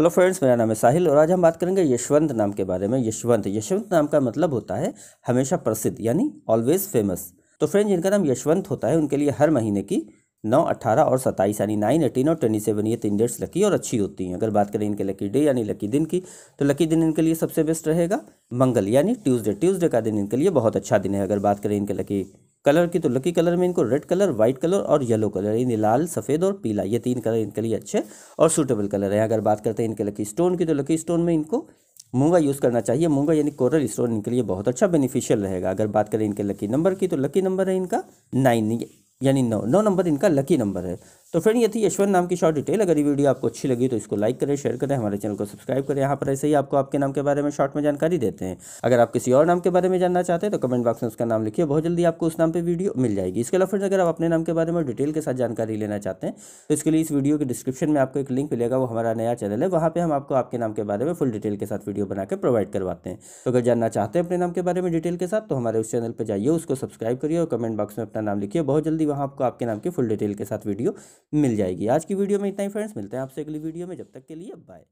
hello friends मेरा नाम है साहिल और आज हम बात करेंगे यशवंत नाम के बारे में यशवंत यशवंत नाम का मतलब होता है हमेशा प्रसिद्ध यानी ऑलवेज फेमस तो फ्रेंड्स जिनका नाम यशवंत होता है उनके लिए हर महीने की नौ अट्ठारह और सत्ताईस यानी नाइन एटीन और ट्वेंटी सेवन ये तीन डेट्स लकी और अच्छी होती हैं अगर बात करें इनके लकी डे यानी लकी दिन की तो लकी दिन इनके लिए सबसे बेस्ट रहेगा मंगल यानी ट्यूसडे ट्यूसडे का दिन इनके लिए बहुत अच्छा दिन है अगर बात करें इनके लकी कलर की तो लकी कलर में इनको रेड कलर व्हाइट कलर और येलो कलर यानी लाल सफ़ेद और पीला ये तीन कलर इनके लिए अच्छे और सूटेबल कलर है अगर बात करते हैं इनके लकी स्टोन की तो लकी स्टोन में इनको मूंगा यूज़ करना चाहिए मूंगा यानी कोरल स्टोन इनके लिए बहुत अच्छा बेनिफिशियल रहेगा अगर बात करें इनके लकी नंबर की तो लकी नंबर है इनका नाइन यानी नौ नौ नंबर इनका लकी नंबर है तो फ्रेंड ये थी यशवंत नाम की शॉर्ट डिटेल अगर ये वीडियो आपको अच्छी लगी तो इसको लाइक करें शेयर करें हमारे चैनल को सब्सक्राइब करें यहाँ पर ऐसे ही आपको आपके नाम के बारे में शॉर्ट में जानकारी देते हैं अगर आप किसी और नाम के बारे में जानना चाहते हैं तो कमेंट बॉक्स में उसका नाम लिखिए बहुत जल्दी आपको उस नाम पर वीडियो मिल जाएगी इसके अलावा फ्रेंड अगर आप अपने नाम के बारे में डिटेल के साथ जानकारी लेना चाहते हैं तो इसके लिए इस वीडियो के डिस्क्रिप्शन में आपको एक लिंक मिलेगा वो हमारा नया चैनल है वहाँ पर हम आपको आपके नाम के बारे में फुल डिटेल के साथ वीडियो बनाकर प्रोवाइड करवाते हैं तो अगर जानना चाहते हैं अपने नाम के बारे में डिटेल के साथ तो हमारे उस चैनल पर जाइए उसको सब्सक्राइब करिए और कमेंट बॉक्स में अपना नाम लिखिए बहुत जल्दी वहाँ आपको आपके नाम की फुल डिटेल के साथ वीडियो मिल जाएगी आज की वीडियो में इतना ही फ्रेंड्स मिलते हैं आपसे अगली वीडियो में जब तक के लिए बाय